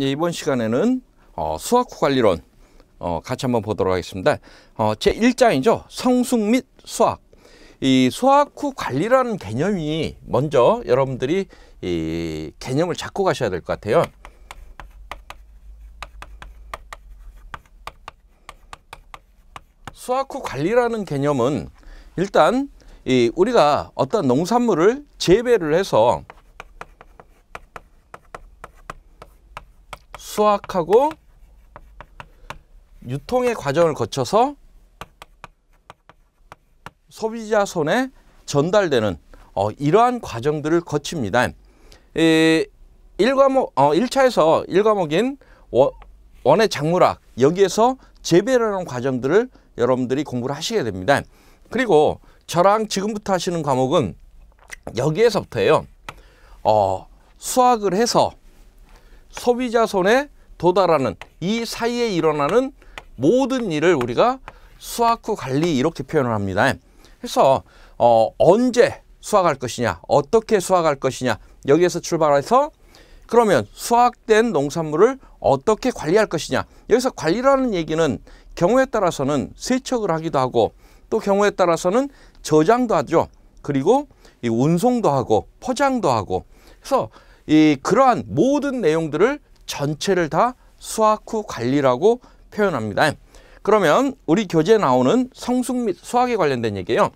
예, 이번 시간에는 어, 수학후 관리론 어, 같이 한번 보도록 하겠습니다. 어, 제 1장이죠. 성숙 및 수학. 이 수학후 관리라는 개념이 먼저 여러분들이 이 개념을 잡고 가셔야 될 것 같아요. 수학후 관리라는 개념은 일단 이 우리가 어떤 농산물을 재배를 해서 수확하고 유통의 과정을 거쳐서 소비자 손에 전달되는 어, 이러한 과정들을 거칩니다. 에, 1과목, 어, 1차에서 1과목인 원의 작물학 여기에서 재배를 는 과정들을 여러분들이 공부를 하시게 됩니다. 그리고 저랑 지금부터 하시는 과목은 여기에서부터예요. 어, 수학을 해서 소비자 손에 도달하는 이 사이에 일어나는 모든 일을 우리가 수학 후 관리 이렇게 표현을 합니다. 그래서 어, 언제 수학할 것이냐 어떻게 수학할 것이냐 여기에서 출발해서 그러면 수확된 농산물을 어떻게 관리할 것이냐 여기서 관리라는 얘기는 경우에 따라서는 세척을 하기도 하고 또 경우에 따라서는 저장도 하죠 그리고 이 운송도 하고 포장도 하고 그래서 이 그러한 모든 내용들을 전체를 다 수학 후 관리라고 표현합니다. 그러면 우리 교재에 나오는 성숙 및 수학에 관련된 얘기예요.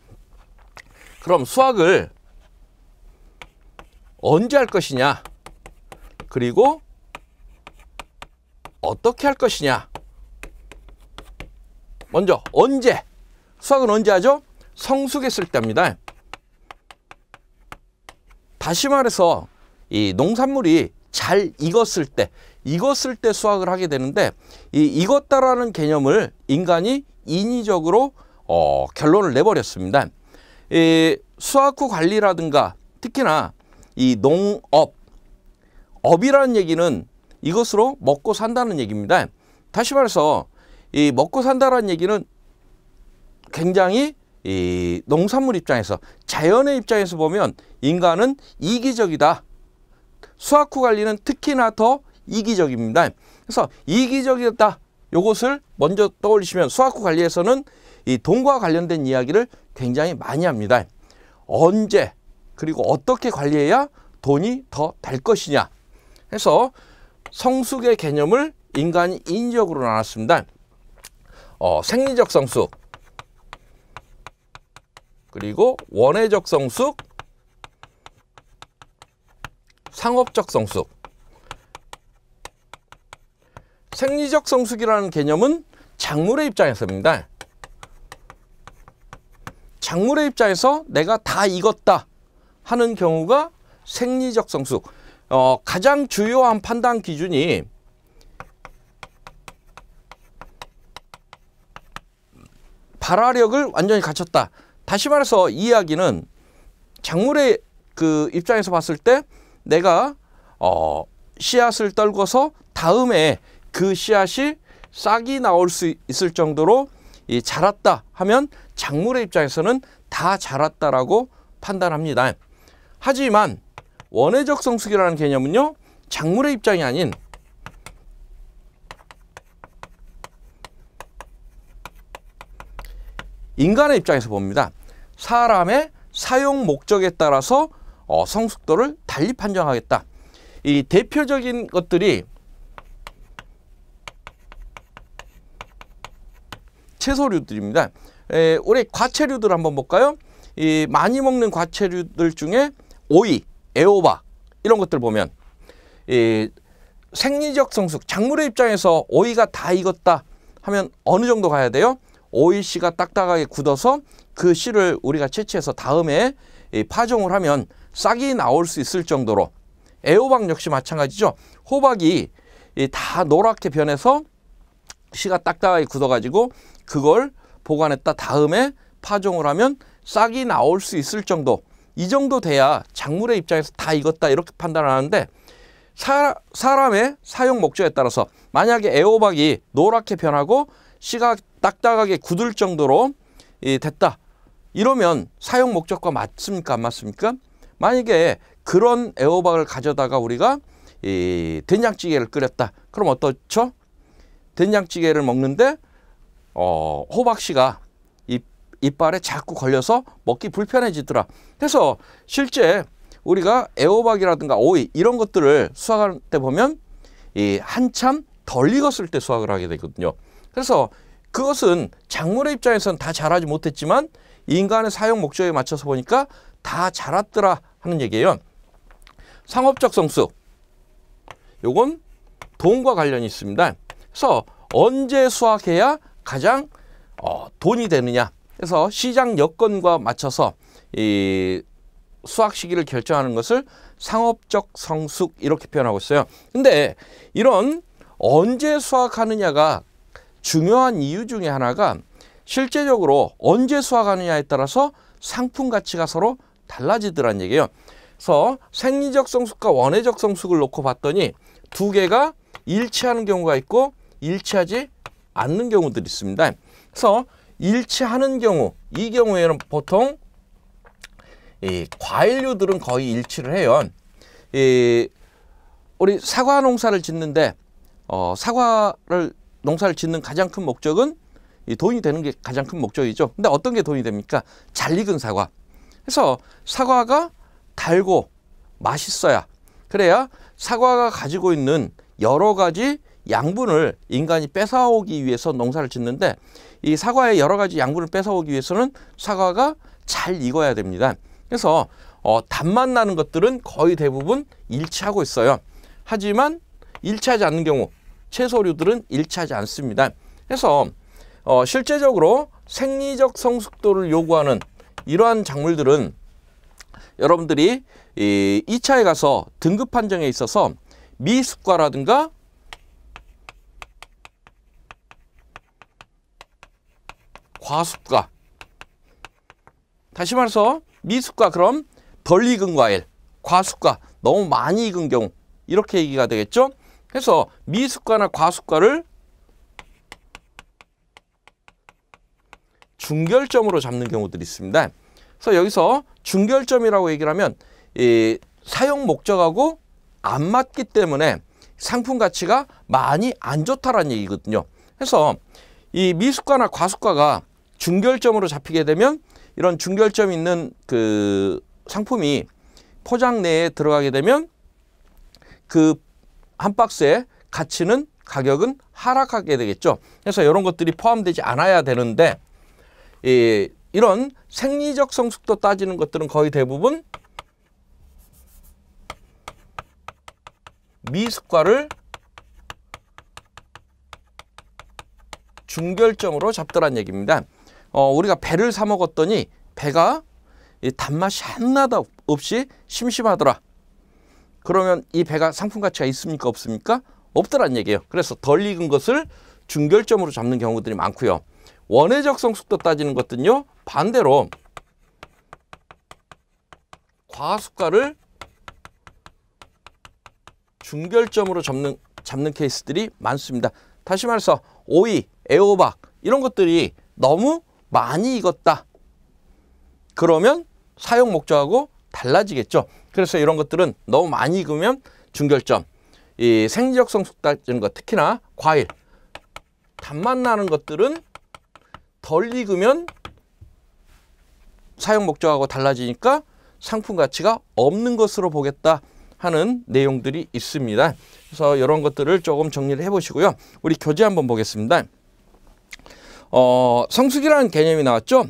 그럼 수학을 언제 할 것이냐 그리고 어떻게 할 것이냐 먼저 언제 수학은 언제 하죠? 성숙했을 때입니다. 다시 말해서 이 농산물이 잘 익었을 때 익었을 때 수확을 하게 되는데 이 익었다라는 개념을 인간이 인위적으로 어, 결론을 내버렸습니다. 이 수확 후 관리라든가 특히나 이 농업 업이라는 얘기는 이것으로 먹고 산다는 얘기입니다. 다시 말해서 이 먹고 산다라는 얘기는 굉장히 이 농산물 입장에서 자연의 입장에서 보면 인간은 이기적이다 수학 후 관리는 특히나 더 이기적입니다. 그래서 이기적이었다. 요것을 먼저 떠올리시면 수학 후 관리에서는 이 돈과 관련된 이야기를 굉장히 많이 합니다. 언제 그리고 어떻게 관리해야 돈이 더 달 것이냐 해서 성숙의 개념을 인간이 인위적으로 나눴습니다. 어, 생리적 성숙 그리고 원해적 성숙 상업적 성숙 생리적 성숙이라는 개념은 작물의 입장에서입니다. 작물의 입장에서 내가 다 익었다 하는 경우가 생리적 성숙 어, 가장 주요한 판단 기준이 발화력을 완전히 갖췄다. 다시 말해서 이 이야기는 작물의 그 입장에서 봤을 때 내가 어, 씨앗을 떨궈서 다음에 그 씨앗이 싹이 나올 수 있을 정도로 이 자랐다 하면 작물의 입장에서는 다 자랐다라고 판단합니다. 하지만 원회적 성숙이라는 개념은요. 작물의 입장이 아닌 인간의 입장에서 봅니다. 사람의 사용 목적에 따라서 어, 성숙도를 달리 판정하겠다. 이 대표적인 것들이 채소류들입니다. 에, 올해 과채류들 한번 볼까요? 이 많이 먹는 과채류들 중에 오이, 애호박 이런 것들 보면 이 생리적 성숙, 작물의 입장에서 오이가 다 익었다 하면 어느 정도 가야 돼요? 오이 씨가 딱딱하게 굳어서 그 씨를 우리가 채취해서 다음에 파종을 하면 싹이 나올 수 있을 정도로 애호박 역시 마찬가지죠. 호박이 다 노랗게 변해서 씨가 딱딱하게 굳어가지고 그걸 보관했다 다음에 파종을 하면 싹이 나올 수 있을 정도 이 정도 돼야 작물의 입장에서 다 익었다 이렇게 판단 하는데 사, 사람의 사용 목적에 따라서 만약에 애호박이 노랗게 변하고 씨가 딱딱하게 굳을 정도로 됐다 이러면 사용 목적과 맞습니까 안 맞습니까? 만약에 그런 애호박을 가져다가 우리가 이 된장찌개를 끓였다. 그럼 어떻죠? 된장찌개를 먹는데 어, 호박씨가 입, 이빨에 자꾸 걸려서 먹기 불편해지더라. 그래서 실제 우리가 애호박이라든가 오이 이런 것들을 수확할 때 보면 이 한참 덜 익었을 때 수확을 하게 되거든요. 그래서 그것은 작물의 입장에서는 다 잘하지 못했지만 인간의 사용 목적에 맞춰서 보니까 다 자랐더라 하는 얘기예요. 상업적 성수 요건 돈과 관련이 있습니다. 그래서 언제 수확해야 가장 어, 돈이 되느냐 그래서 시장 여건과 맞춰서 이 수확 시기를 결정하는 것을 상업적 성숙 이렇게 표현하고 있어요. 근데 이런 언제 수확하느냐가 중요한 이유 중에 하나가 실제적으로 언제 수확하느냐에 따라서 상품 가치가 서로 달라지더란 얘기예요. 그래서 생리적 성숙과 원해적 성숙을 놓고 봤더니 두 개가 일치하는 경우가 있고 일치하지 않는 경우들이 있습니다. 그래서 일치하는 경우 이 경우에는 보통 이 과일류들은 거의 일치를 해요. 이 우리 사과 농사를 짓는데 어, 사과를 농사를 짓는 가장 큰 목적은 이 돈이 되는 게 가장 큰 목적이죠. 근데 어떤 게 돈이 됩니까? 잘 익은 사과. 그래서 사과가 달고 맛있어야 그래야 사과가 가지고 있는 여러 가지 양분을 인간이 뺏어오기 위해서 농사를 짓는데 이 사과의 여러 가지 양분을 뺏어오기 위해서는 사과가 잘 익어야 됩니다. 그래서 어, 단맛 나는 것들은 거의 대부분 일치하고 있어요. 하지만 일치하지 않는 경우 채소류들은 일치하지 않습니다. 그래서 어, 실제적으로 생리적 성숙도를 요구하는 이러한 작물들은 여러분들이 이차에 가서 등급 판정에 있어서 미숙과라든가 과숙과 다시 말해서 미숙과 그럼 덜 익은 과일 과숙과 너무 많이 익은 경우 이렇게 얘기가 되겠죠 그래서 미숙과나 과숙과를 중결점으로 잡는 경우들이 있습니다. 그래서 여기서 중결점이라고 얘기를 하면 이 사용 목적하고 안 맞기 때문에 상품 가치가 많이 안 좋다라는 얘기거든요. 그래서 이미숙가나 과수가가 중결점으로 잡히게 되면 이런 중결점 있는 그 상품이 포장 내에 들어가게 되면 그 한 박스의 가치는 가격은 하락하게 되겠죠. 그래서 이런 것들이 포함되지 않아야 되는데 이, 이런 생리적 성숙도 따지는 것들은 거의 대부분 미숙과를 중결점으로 잡더란 얘기입니다. 어, 우리가 배를 사 먹었더니 배가 단맛이 하나도 없이 심심하더라. 그러면 이 배가 상품 가치가 있습니까 없습니까? 없더란 얘기예요. 그래서 덜 익은 것을 중결점으로 잡는 경우들이 많고요. 원의적 성숙도 따지는 것은요 반대로 과수가를 중결점으로 잡는, 잡는 케이스들이 많습니다. 다시 말해서 오이, 애호박 이런 것들이 너무 많이 익었다. 그러면 사용 목적하고 달라지겠죠. 그래서 이런 것들은 너무 많이 익으면 중결점, 이 생리적 성숙 따지는 것, 특히나 과일, 단맛 나는 것들은 덜 익으면 사용 목적하고 달라지니까 상품 가치가 없는 것으로 보겠다 하는 내용들이 있습니다. 그래서 이런 것들을 조금 정리를 해보시고요. 우리 교재 한번 보겠습니다. 어, 성숙이라는 개념이 나왔죠.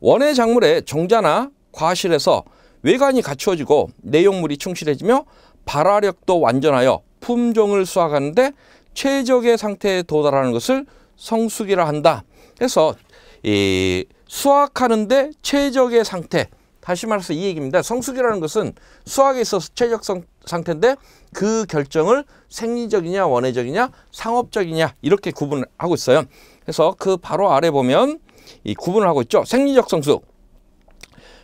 원의 작물의 정자나 과실에서 외관이 갖추어지고 내용물이 충실해지며 발화력도 완전하여 품종을 수확하는데 최적의 상태에 도달하는 것을 성숙이라 한다. 그래서 이수확하는데 최적의 상태 다시 말해서 이 얘기입니다. 성숙이라는 것은 수학에 있어서 최적 상태인데 그 결정을 생리적이냐 원해적이냐 상업적이냐 이렇게 구분을 하고 있어요. 그래서 그 바로 아래 보면 이 구분을 하고 있죠. 생리적 성숙.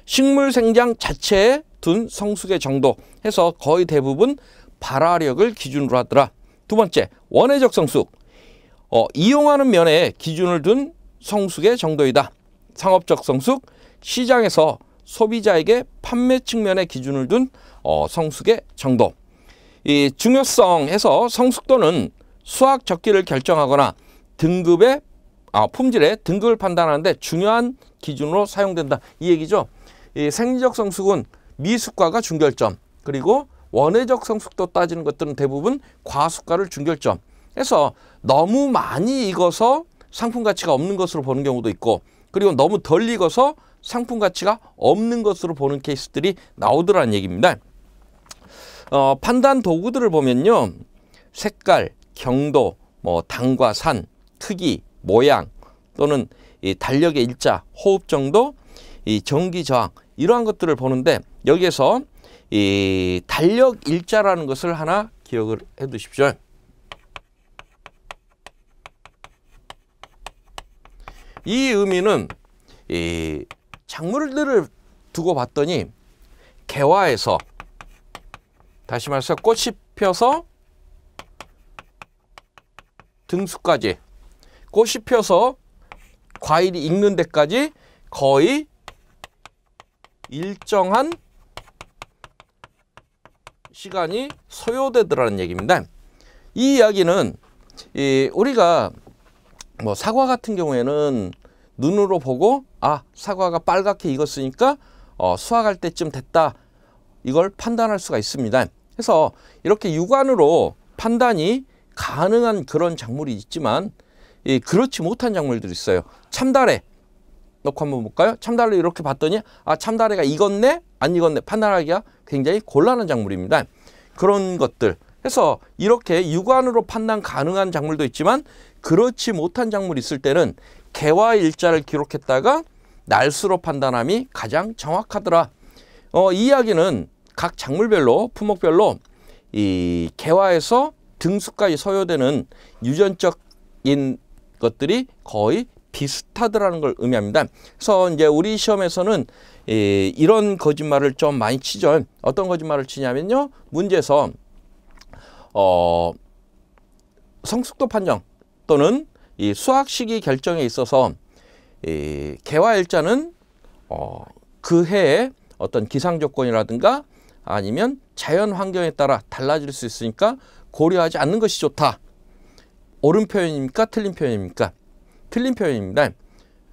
식물 생장 자체에 둔 성숙의 정도 해서 거의 대부분 발화력을 기준으로 하더라. 두 번째, 원해적 성숙. 어, 이용하는 면에 기준을 둔 성숙의 정도이다. 상업적 성숙, 시장에서 소비자에게 판매 측면의 기준을 둔 어, 성숙의 정도. 이 중요성에서 성숙도는 수학 적기를 결정하거나 등급의 아, 품질의 등급을 판단하는데 중요한 기준으로 사용된다. 이 얘기죠. 이 생리적 성숙은 미숙과가 중결점 그리고 원회적 성숙도 따지는 것들은 대부분 과숙과를 중결점 해서 너무 많이 익어서 상품 가치가 없는 것으로 보는 경우도 있고 그리고 너무 덜 익어서 상품 가치가 없는 것으로 보는 케이스들이 나오더라는 얘기입니다. 어, 판단 도구들을 보면요. 색깔, 경도, 뭐 당과 산, 크기, 모양 또는 이 달력의 일자, 호흡 정도, 이 전기 저항 이러한 것들을 보는데 여기에서 이 달력 일자라는 것을 하나 기억을 해 두십시오. 이 의미는 이 작물들을 두고 봤더니 개화해서 다시 말해서 꽃이 피어서 등수까지 꽃이 피어서 과일이 익는 데까지 거의 일정한 시간이 소요되더라는 얘기입니다. 이 이야기는 이 우리가 뭐 사과 같은 경우에는 눈으로 보고 아 사과가 빨갛게 익었으니까 어, 수확할 때쯤 됐다 이걸 판단할 수가 있습니다. 그래서 이렇게 육안으로 판단이 가능한 그런 작물이 있지만 예, 그렇지 못한 작물들이 있어요. 참다래 넣고 한번 볼까요? 참다래 이렇게 봤더니 아 참다래가 익었네 안 익었네 판단하기가 굉장히 곤란한 작물입니다. 그런 것들 그래서 이렇게 육안으로 판단 가능한 작물도 있지만 그렇지 못한 작물이 있을 때는 개화 일자를 기록했다가 날수로 판단함이 가장 정확하더라. 어, 이 이야기는 각 작물별로 품목별로 이 개화에서 등수까지 소요되는 유전적인 것들이 거의 비슷하더라는 걸 의미합니다. 그래서 이제 우리 시험에서는 이, 이런 거짓말을 좀 많이 치죠. 어떤 거짓말을 치냐면요. 문제에서 어, 성숙도 판정 또는 이 수학 시기 결정에 있어서 이 개화일자는 어, 그 해에 어떤 기상 조건이라든가 아니면 자연 환경에 따라 달라질 수 있으니까 고려하지 않는 것이 좋다. 옳은 표현입니까? 틀린 표현입니까? 틀린 표현입니다.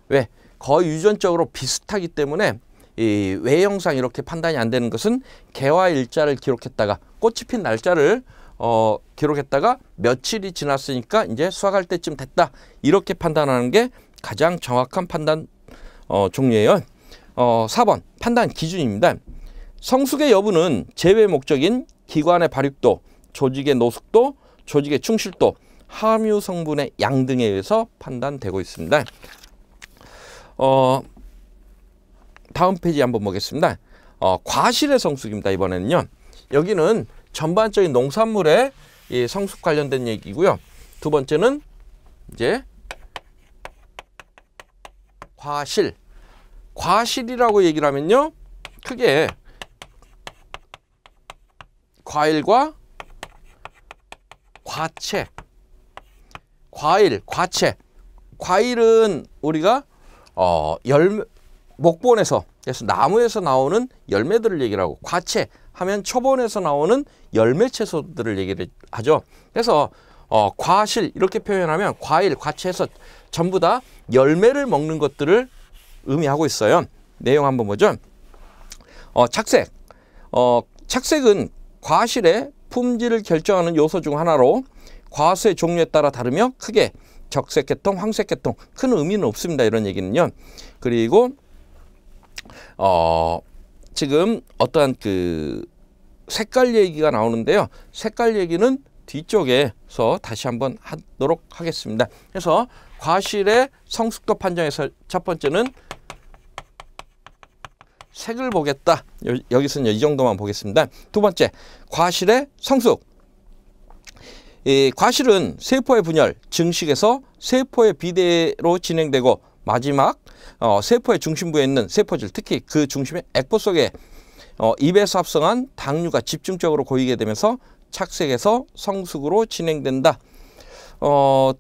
왜? 거의 유전적으로 비슷하기 때문에 이 외형상 이렇게 판단이 안 되는 것은 개화일자를 기록했다가 꽃이 핀 날짜를 어, 기록했다가 며칠이 지났으니까 이제 수확할 때쯤 됐다. 이렇게 판단하는 게 가장 정확한 판단 어, 종류예요. 어, 4번 판단 기준입니다. 성숙의 여부는 제외 목적인 기관의 발육도, 조직의 노숙도, 조직의 충실도, 함유 성분의 양 등에 의해서 판단되고 있습니다. 어, 다음 페이지 한번 보겠습니다. 어, 과실의 성숙입니다. 이번에는요. 여기는 전반적인 농산물의 이 성숙 관련된 얘기고요. 두 번째는 이제 과실. 과실이라고 얘기를 하면요. 크게 과일과 과채. 과일, 과채. 과일은 우리가 어, 열 목본에서 그래서 나무에서 나오는 열매들을 얘기를 하고 과채 하면 초본에서 나오는 열매 채소들을 얘기를 하죠. 그래서 어, 과실 이렇게 표현하면 과일, 과채에서 전부 다 열매를 먹는 것들을 의미하고 있어요. 내용 한번 보죠. 어, 착색. 어, 착색은 과실의 품질을 결정하는 요소 중 하나로 과수의 종류에 따라 다르며 크게 적색계통, 황색계통 큰 의미는 없습니다. 이런 얘기는요. 그리고 어, 지금 어떠한 그 색깔 얘기가 나오는데요. 색깔 얘기는 뒤쪽에서 다시 한번 하도록 하겠습니다. 그래서 과실의 성숙도 판정에서 첫 번째는 색을 보겠다. 여기서는 이 정도만 보겠습니다. 두 번째, 과실의 성숙. 이 과실은 세포의 분열, 증식에서 세포의 비대로 진행되고 마지막 어, 세포의 중심부에 있는 세포질 특히 그 중심의 액보 속에 어, 입에서 합성한 당류가 집중적으로 고이게 되면서 착색에서 성숙으로 진행된다. 어,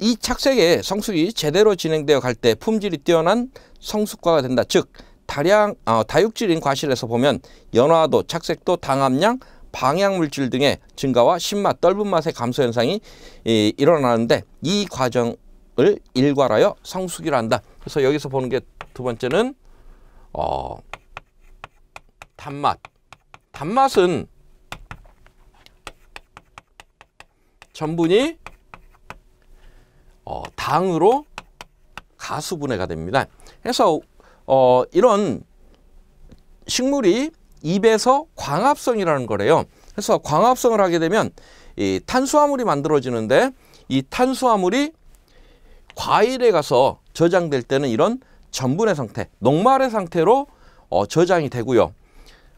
이 착색의 성숙이 제대로 진행되어 갈 때 품질이 뛰어난 성숙과가 된다. 즉 다량 어, 다육질인 과실에서 보면 연화도, 착색도, 당함량, 방향물질 등의 증가와 신맛, 떫은 맛의 감소 현상이 이, 일어나는데 이 과정을 일괄하여 성숙이라 한다. 그래서 여기서 보는 게 두 번째는 어, 단맛. 단맛은 전분이 어, 당으로 가수분해가 됩니다. 그래서 어, 이런 식물이 입에서 광합성이라는 거래요. 그래서 광합성을 하게 되면 이 탄수화물이 만들어지는데 이 탄수화물이 과일에 가서 저장될 때는 이런 전분의 상태, 녹말의 상태로 어, 저장이 되고요.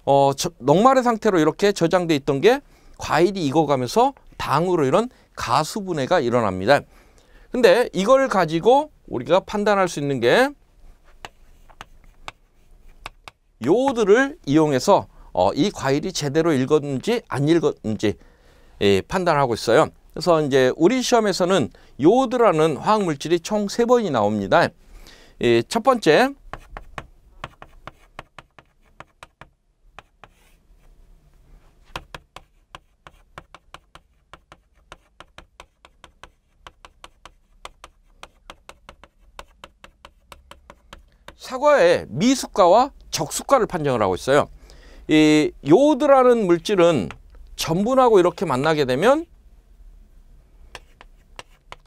어, 저, 녹말의 상태로 이렇게 저장돼 있던 게 과일이 익어가면서 당으로 이런 가수분해가 일어납니다. 근데 이걸 가지고 우리가 판단할 수 있는 게 요오드를 이용해서 어, 이 과일이 제대로 익었는지 안 익었는지 예, 판단하고 있어요. 그래서 이제 우리 시험에서는 요오드라는 화학물질이 총 세번이 나옵니다. 예, 첫 번째 사과의 미숙과와 적숙과를 판정을 하고 있어요. 이 요오드라는 물질은 전분하고 이렇게 만나게 되면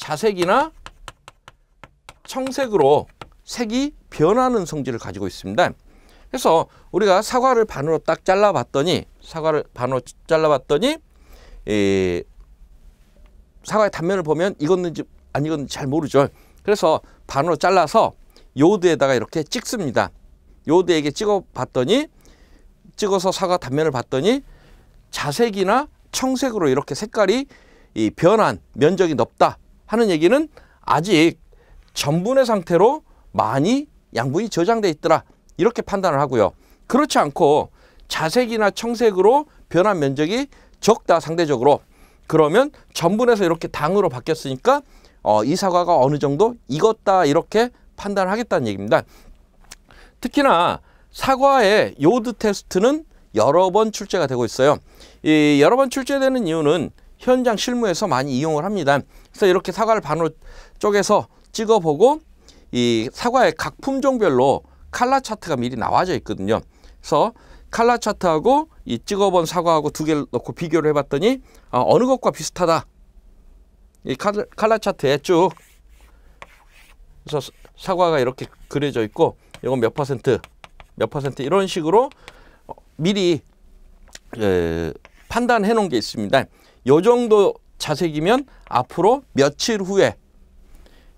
자색이나 청색으로 색이 변하는 성질을 가지고 있습니다. 그래서 우리가 사과를 반으로 딱 잘라봤더니 사과를 반으로 잘라봤더니 이 사과의 단면을 보면 익었는지 안 익었는지 잘 모르죠. 그래서 반으로 잘라서 요드에다가 이렇게 찍습니다. 요드에게 찍어봤더니 찍어서 사과 단면을 봤더니 자색이나 청색으로 이렇게 색깔이 이 변한 면적이 높다 하는 얘기는 아직 전분의 상태로 많이 양분이 저장돼 있더라 이렇게 판단을 하고요. 그렇지 않고 자색이나 청색으로 변한 면적이 적다 상대적으로 그러면 전분에서 이렇게 당으로 바뀌었으니까 어, 이 사과가 어느 정도 익었다 이렇게 판단을 하겠다는 얘기입니다. 특히나 사과의 요드 테스트는 여러 번 출제가 되고 있어요. 이 여러 번 출제되는 이유는 현장 실무에서 많이 이용을 합니다. 그래서 이렇게 사과를 반으로 쪼개서 찍어보고 이 사과의 각 품종별로 칼라 차트가 미리 나와져 있거든요. 그래서 칼라 차트하고 이 찍어본 사과하고 두 개를 넣고 비교를 해봤더니 어, 느 것과 비슷하다. 이 칼라, 칼라 차트에 쭉 그래서 사과가 이렇게 그려져 있고 이건 몇 퍼센트 몇 퍼센트 이런 식으로 어, 미리 에, 판단해 놓은 게 있습니다. 요 정도 자색이면 앞으로 며칠 후에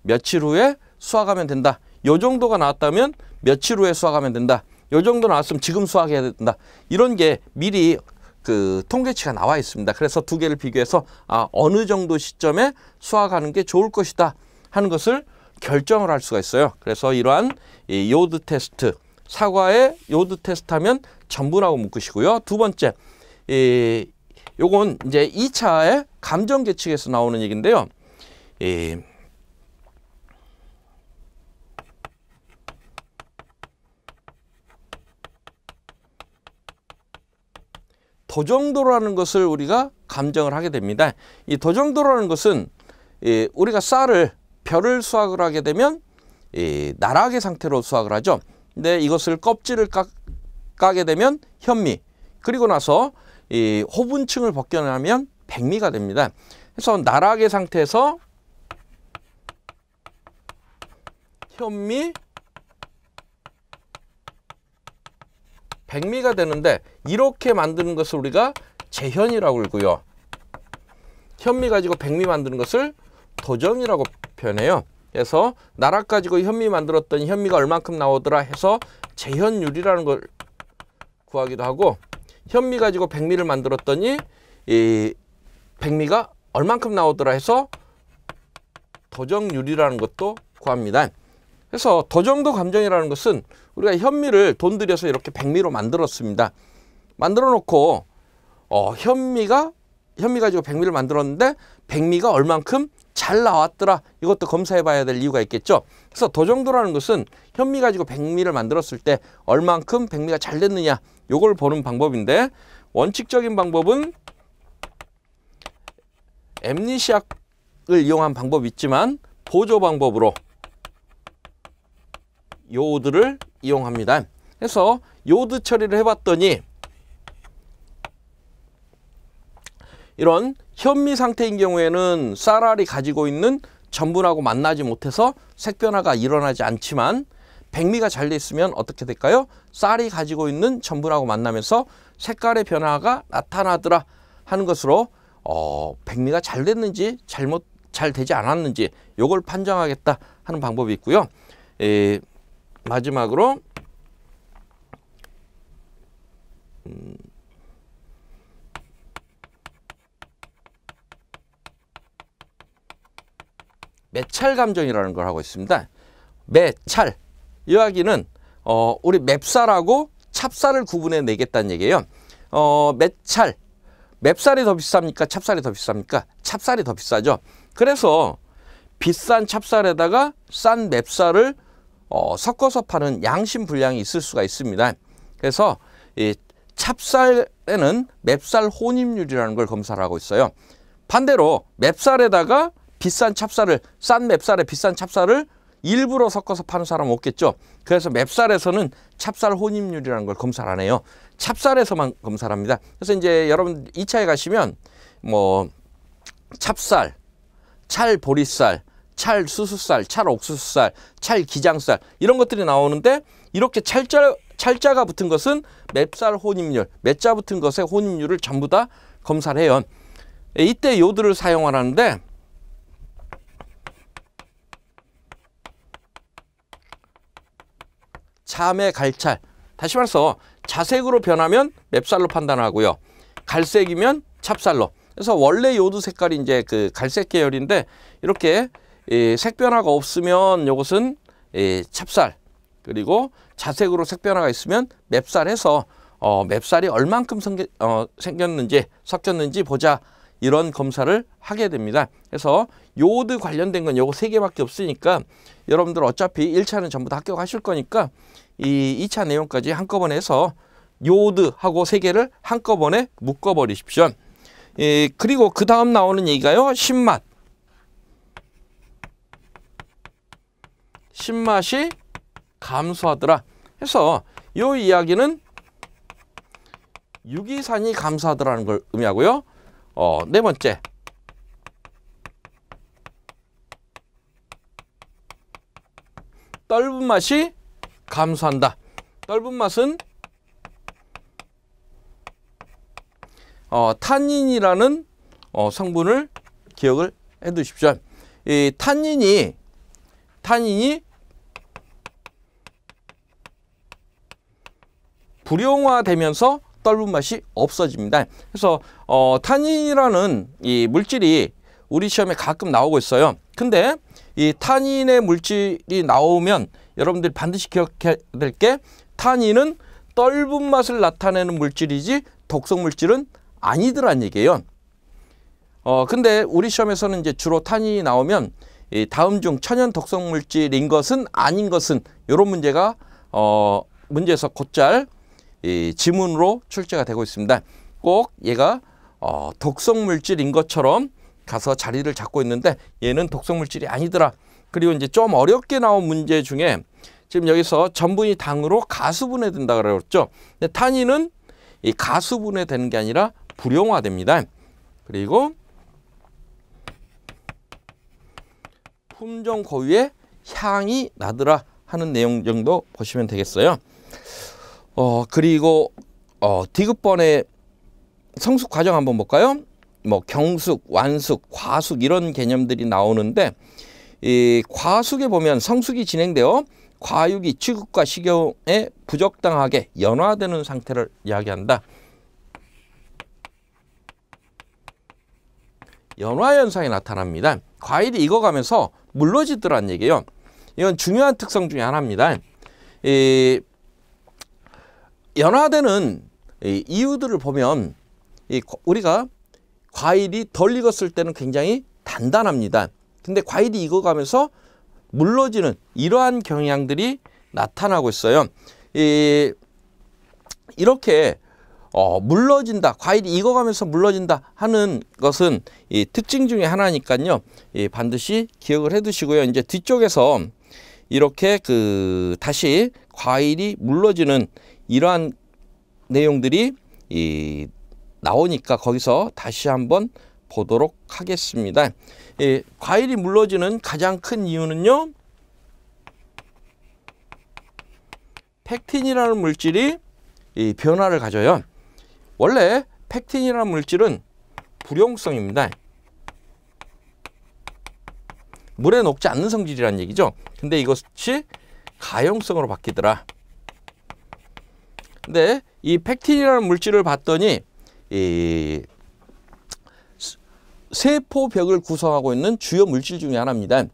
며칠 후에 수확하면 된다. 요 정도가 나왔다면 며칠 후에 수확하면 된다. 요 정도 나왔으면 지금 수확해야 된다. 이런 게 미리 그 통계치가 나와 있습니다. 그래서 두 개를 비교해서 아 어느 정도 시점에 수확하는 게 좋을 것이다 하는 것을 결정을 할 수가 있어요. 그래서 이러한 이 요드 테스트 사과에 요드 테스트하면 전부라고 묶으시고요. 두 번째 이 요건 이제 2차의 감정 계측에서 나오는 얘기인데요. 이 예. 도정도라는 것을 우리가 감정을 하게 됩니다. 이 도정도라는 것은 이 예, 우리가 쌀을 별을 수확을 하게 되면 이 예, 나락의 상태로 수확을 하죠. 근데 이것을 껍질을 깎, 까게 되면 현미 그리고 나서 이 호분층을 벗겨내면 백미가 됩니다. 그래서 나락의 상태에서 현미 백미가 되는데 이렇게 만드는 것을 우리가 재현이라고 그고요 현미 가지고 백미 만드는 것을 도정이라고 표현해요. 그래서 나락 가지고 현미 만들었더니 현미가 얼만큼 나오더라 해서 재현율이라는 걸 구하기도 하고 현미 가지고 백미를 만들었더니 이 백미가 얼만큼 나오더라 해서 도정률이라는 것도 구합니다. 그래서 도정도 감정이라는 것은 우리가 현미를 돈 들여서 이렇게 백미로 만들었습니다. 만들어 놓고 어, 현미가 현미 가지고 백미를 만들었는데 백미가 얼만큼 잘 나왔더라 이것도 검사해 봐야 될 이유가 있겠죠 그래서 도정도라는 것은 현미 가지고 백미를 만들었을 때 얼만큼 백미가 잘 됐느냐 요걸 보는 방법인데 원칙적인 방법은 엠니시약을 이용한 방법이 있지만 보조 방법으로 요오드를 이용합니다 그래서 요오드 처리를 해봤더니 이런 현미 상태인 경우에는 쌀알이 가지고 있는 전분하고 만나지 못해서 색변화가 일어나지 않지만 백미가 잘 돼 있으면 어떻게 될까요? 쌀이 가지고 있는 전분하고 만나면서 색깔의 변화가 나타나더라 하는 것으로 어, 백미가 잘 됐는지 잘못 잘 되지 않았는지 이걸 판정하겠다 하는 방법이 있고요. 에, 예, 마지막으로 음, 매찰 감정이라는 걸 하고 있습니다. 매찰 이야기는 어, 우리 맵쌀하고 찹쌀을 구분해 내겠다는 얘기예요. 어, 매찰 맵쌀이 더 비쌉니까? 찹쌀이 더 비쌉니까? 찹쌀이 더 비싸죠. 그래서 비싼 찹쌀에다가 싼 맵쌀을 어, 섞어서 파는 양심 불량이 있을 수가 있습니다. 그래서 이 찹쌀에는 맵쌀 혼입률이라는 걸 검사를 하고 있어요. 반대로 맵쌀에다가 비싼 찹쌀을 싼 맵쌀에 비싼 찹쌀을 일부러 섞어서 파는 사람 없겠죠. 그래서 맵쌀에서는 찹쌀 혼입률이라는 걸 검사를 안 해요. 찹쌀에서만 검사를 합니다. 그래서 이제 여러분 이차에 가시면 뭐 찹쌀, 찰보리쌀, 찰수수쌀, 찰옥수수쌀, 찰기장쌀 이런 것들이 나오는데 이렇게 찰자, 찰자가 붙은 것은 맵쌀 혼입률, 맵자 붙은 것의 혼입률을 전부 다 검사를 해요. 이때 요드를 사용하는데 라 참의 갈찰. 다시 말해서 자색으로 변하면 맵살로 판단하고요. 갈색이면 찹쌀로. 그래서 원래 요드 색깔이 이제 그 갈색 계열인데 이렇게 이 색 변화가 없으면 이것은 이 찹쌀 그리고 자색으로 색 변화가 있으면 맵쌀해서 어 맵쌀이 얼만큼 어, 생겼는지 섞였는지 보자 이런 검사를 하게 됩니다. 그래서 요드 관련된 건 요거 세개밖에 없으니까 여러분들 어차피 1차는 전부 다 합격하실 거니까 이 2차 내용까지 한꺼번에 해서 요드하고 세개를 한꺼번에 묶어버리십시오. 예, 그리고 그 다음 나오는 얘기가요. 신맛. 신맛이 감소하더라. 해서 요 이야기는 유기산이 감소하더라는 걸 의미하고요. 어, 네 번째. 떫은 맛이 감소한다. 떫은 맛은 어, 탄닌이라는 어, 성분을 기억을 해 두십시오. 이 탄닌이 탄닌이 불용화되면서 떫은 맛이 없어집니다. 그래서 어, 탄닌이라는 이 물질이 우리 시험에 가끔 나오고 있어요. 근데 이 탄닌의 물질이 나오면 여러분들이 반드시 기억해야 될게 탄닌은 떫은 맛을 나타내는 물질이지 독성 물질은 아니더란 얘기예요. 어 근데 우리 시험에서는 이제 주로 탄닌이 나오면 이 다음 중 천연 독성 물질인 것은 아닌 것은 이런 문제가 어 문제에서 곧잘 이 지문으로 출제가 되고 있습니다. 꼭 얘가 어, 독성 물질인 것처럼 가서 자리를 잡고 있는데 얘는 독성 물질이 아니더라. 그리고 이제 좀 어렵게 나온 문제 중에 지금 여기서 전분이 당으로 가수분해된다 그랬죠. 근데 탄인은 이 가수분해되는 게 아니라 불용화됩니다. 그리고 품종 고유의 향이 나더라 하는 내용 정도 보시면 되겠어요. 어 그리고 어 디귿번의 성숙 과정 한번 볼까요? 뭐 경숙, 완숙, 과숙 이런 개념들이 나오는데 이 과숙에 보면 성숙이 진행되어 과육이 취급과 식용에 부적당하게 연화되는 상태를 이야기한다. 연화현상이 나타납니다. 과일이 익어가면서 물러지더란 얘기예요. 이건 중요한 특성 중에 하나입니다. 이 연화되는 이유들을 보면 우리가 과일이 덜 익었을 때는 굉장히 단단합니다. 근데 과일이 익어가면서 물러지는 이러한 경향들이 나타나고 있어요. 이, 이렇게 어, 물러진다, 과일이 익어가면서 물러진다 하는 것은 이 특징 중에 하나니까요. 이 반드시 기억을 해두시고요. 이제 뒤쪽에서 이렇게 그 다시 과일이 물러지는 이러한 내용들이 이 나오니까 거기서 다시 한번 보도록 하겠습니다. 예, 과일이 물러지는 가장 큰 이유는요. 팩틴이라는 물질이 이 변화를 가져요. 원래 팩틴이라는 물질은 불용성입니다. 물에 녹지 않는 성질이라는 얘기죠. 근데 이것이 가용성으로 바뀌더라. 근데 네, 이 팩틴이라는 물질을 봤더니 이 세포벽을 구성하고 있는 주요 물질 중의 하나입니다.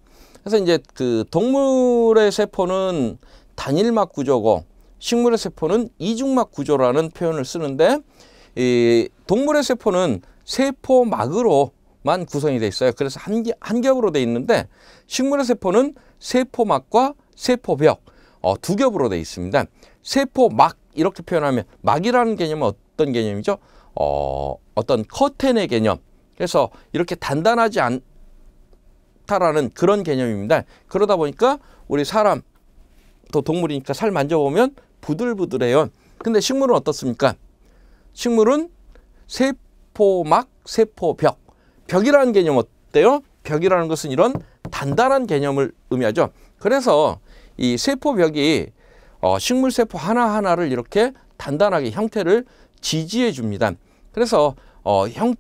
그래서 이제 그 동물의 세포는 단일막 구조고 식물의 세포는 이중막 구조라는 표현을 쓰는데 이 동물의 세포는 세포막으로만 구성이 돼 있어요. 그래서 한, 한 겹으로 돼 있는데 식물의 세포는 세포막과 세포벽 어, 두 겹으로 돼 있습니다. 세포막 이렇게 표현하면 막이라는 개념은 어떤 개념이죠? 어, 어떤 커튼의 개념. 그래서 이렇게 단단하지 않다라는 그런 개념입니다. 그러다 보니까 우리 사람 또 동물이니까 살 만져보면 부들부들해요. 근데 식물은 어떻습니까? 식물은 세포막, 세포벽. 벽이라는 개념 어때요? 벽이라는 것은 이런 단단한 개념을 의미하죠. 그래서 이 세포벽이 어, 식물세포 하나하나를 이렇게 단단하게 형태를 지지해 줍니다. 그래서 어, 형,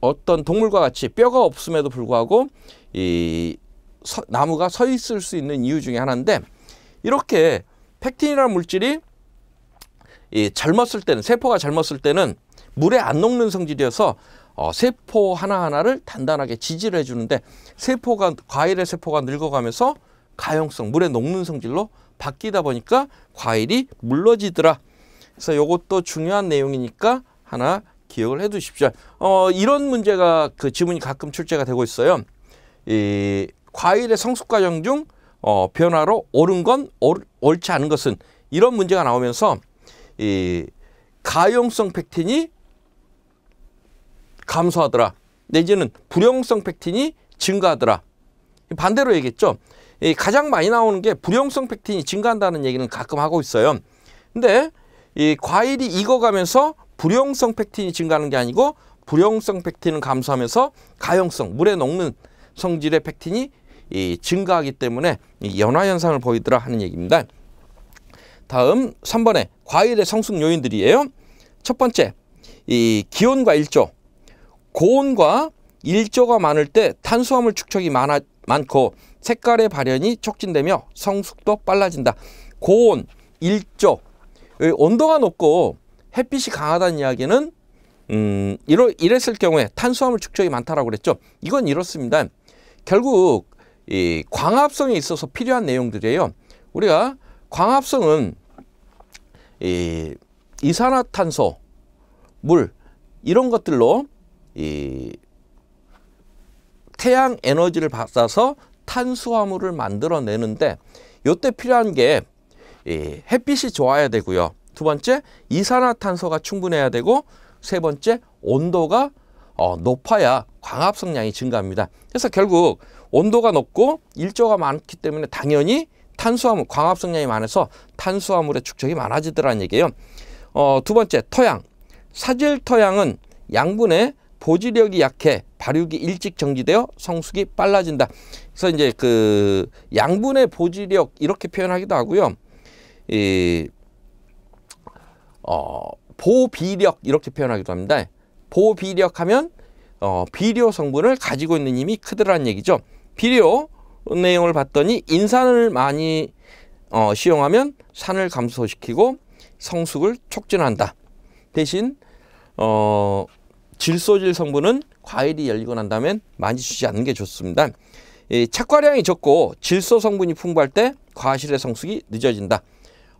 어떤 동물과 같이 뼈가 없음에도 불구하고 이 서, 나무가 서 있을 수 있는 이유 중에 하나인데 이렇게 팩틴이라는 물질이 이 젊었을 때는 세포가 젊었을 때는 물에 안 녹는 성질이어서 어, 세포 하나하나를 단단하게 지지를 해주는데 세포가 과일의 세포가 늙어가면서 가용성 물에 녹는 성질로 바뀌다 보니까 과일이 물러지더라. 그래서 이것도 중요한 내용이니까 하나 기억을 해 두십시오. 어, 이런 문제가 그 지문이 가끔 출제가 되고 있어요. 이 과일의 성숙 과정 중 어, 변화로 옳은 건 옳, 옳지 않은 것은 이런 문제가 나오면서 이 가용성 팩틴이 감소하더라. 내지는 불용성 팩틴이 증가하더라. 반대로 얘기했죠. 가장 많이 나오는 게 불용성 팩틴이 증가한다는 얘기는 가끔 하고 있어요. 근데 이 과일이 익어가면서 불용성 팩틴이 증가하는 게 아니고 불용성 팩틴은 감소하면서 가용성, 물에 녹는 성질의 팩틴이 이 증가하기 때문에 이 연화 현상을 보이더라 하는 얘기입니다. 다음 삼번에 과일의 성숙 요인들이에요. 첫 번째, 이 기온과 일조. 고온과 일조가 많을 때 탄수화물 축적이 많아, 많고 색깔의 발현이 촉진되며 성숙도 빨라진다. 고온, 일조, 온도가 높고 햇빛이 강하다는 이야기는 음, 이러, 이랬을 경우에 탄수화물 축적이 많다라고 그랬죠. 이건 이렇습니다. 결국 이 광합성에 있어서 필요한 내용들이에요. 우리가 광합성은 이 이산화탄소, 물 이런 것들로 이 태양 에너지를 받아서 탄수화물을 만들어내는데 이때 필요한 게 햇빛이 좋아야 되고요. 두 번째 이산화탄소가 충분해야 되고 세 번째 온도가 어, 높아야 광합성량이 증가합니다. 그래서 결국 온도가 높고 일조가 많기 때문에 당연히 탄수화물 광합성량이 많아서 탄수화물의 축적이 많아지더라는 얘기예요. 어, 두 번째 토양 사질 토양은 양분의 보지력이 약해 발육이 일찍 정지되어 성숙이 빨라진다. 그래서 이제 그 양분의 보지력 이렇게 표현하기도 하고요. 이 어, 보비력 이렇게 표현하기도 합니다. 보비력하면 어, 비료 성분을 가지고 있는 힘이 크더라는 얘기죠. 비료 내용을 봤더니 인산을 많이 어, 시용하면 산을 감소시키고 성숙을 촉진한다. 대신 어, 질소질 성분은 과일이 열리고 난다면 많이 주지 않는 게 좋습니다. 이 착과량이 적고 질소 성분이 풍부할 때 과실의 성숙이 늦어진다.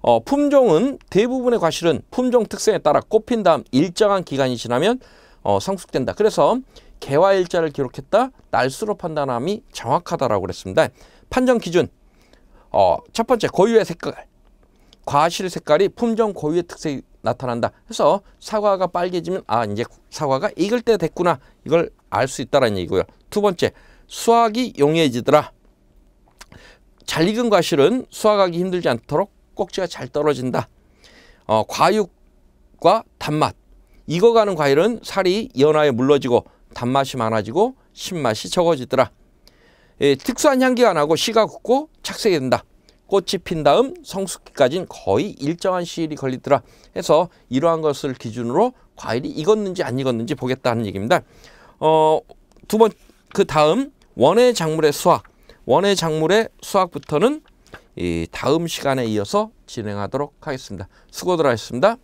어, 품종은 대부분의 과실은 품종 특성에 따라 꼽힌 다음 일정한 기간이 지나면 어, 성숙된다. 그래서 개화 일자를 기록했다 날수로 판단함이 정확하다라고 그랬습니다. 판정 기준 어, 첫 번째 고유의 색깔 과실 색깔이 품종 고유의 특색이 나타난다. 그래서 사과가 빨개지면 아 이제 사과가 익을 때 됐구나 이걸 알 수 있다라는 얘기고요. 두 번째 수확이 용이해지더라. 잘 익은 과실은 수확하기 힘들지 않도록 꼭지가 잘 떨어진다. 어, 과육과 단맛 익어가는 과일은 살이 연하에 물러지고 단맛이 많아지고 신맛이 적어지더라. 예, 특수한 향기가 나고 씨가 굳고 착색이 된다. 꽃이 핀 다음 성숙기까지는 거의 일정한 시일이 걸리더라 해서 이러한 것을 기준으로 과일이 익었는지 안 익었는지 보겠다는 얘기입니다. 어, 두 번 그 다음 원의 작물의 수학 원의 작물의 수학부터는 이 다음 시간에 이어서 진행하도록 하겠습니다. 수고들 하셨습니다.